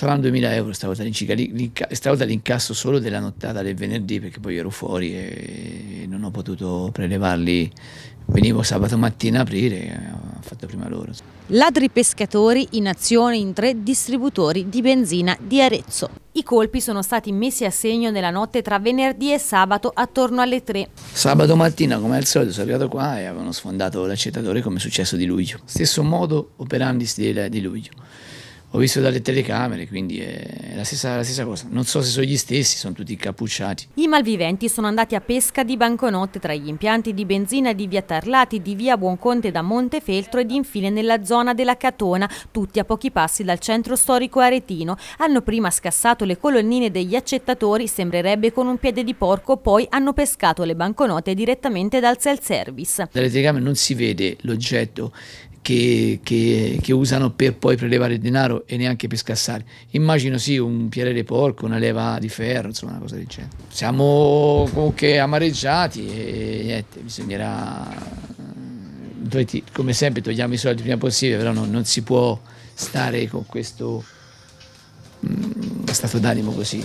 saranno 2000 euro stavolta, l'inca- stavolta l'incasso solo della nottata del venerdì perché poi ero fuori e non ho potuto prelevarli Venivo sabato mattina a aprire, eh, ho fatto prima loro. Ladri pescatori in azione in tre distributori di benzina di Arezzo. I colpi sono stati messi a segno nella notte tra venerdì e sabato attorno alle 3. Sabato mattina, come al solito, sono arrivato qua e avevano sfondato l'accettatore come è successo di luglio. Stesso modo operandi di luglio ho visto dalle telecamere, quindi è la stessa, la stessa, cosa. Non so se sono gli stessi, sono tutti incappucciati. I malviventi sono andati a pesca di banconote tra gli impianti di benzina di Via Tarlati, di Via Buonconte da Montefeltro ed infine nella zona della Catona, tutti a pochi passi dal centro storico aretino. Hanno prima scassato le colonnine degli accettatori, sembrerebbe con un piede di porco, poi hanno pescato le banconote direttamente dal self service. Dalle telecamere non si vede l'oggetto che, che, che, usano per poi prelevare il denaro e neanche per scassare. Immagino sì un piarere porco, una leva di ferro, insomma una cosa del genere. Siamo comunque amareggiati e niente, bisognerà... Come sempre togliamo i soldi il prima possibile, però non, non si può stare con questo mh, mm, stato d'animo così.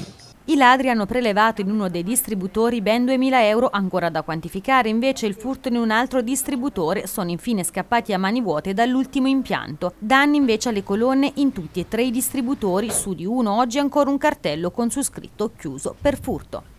I ladri hanno prelevato in uno dei distributori ben 2.000 euro ancora da quantificare, invece il furto in un altro distributore sono infine scappati a mani vuote dall'ultimo impianto. Danni invece alle colonne in tutti e tre i distributori, su di uno oggi ancora un cartello con su scritto chiuso per furto.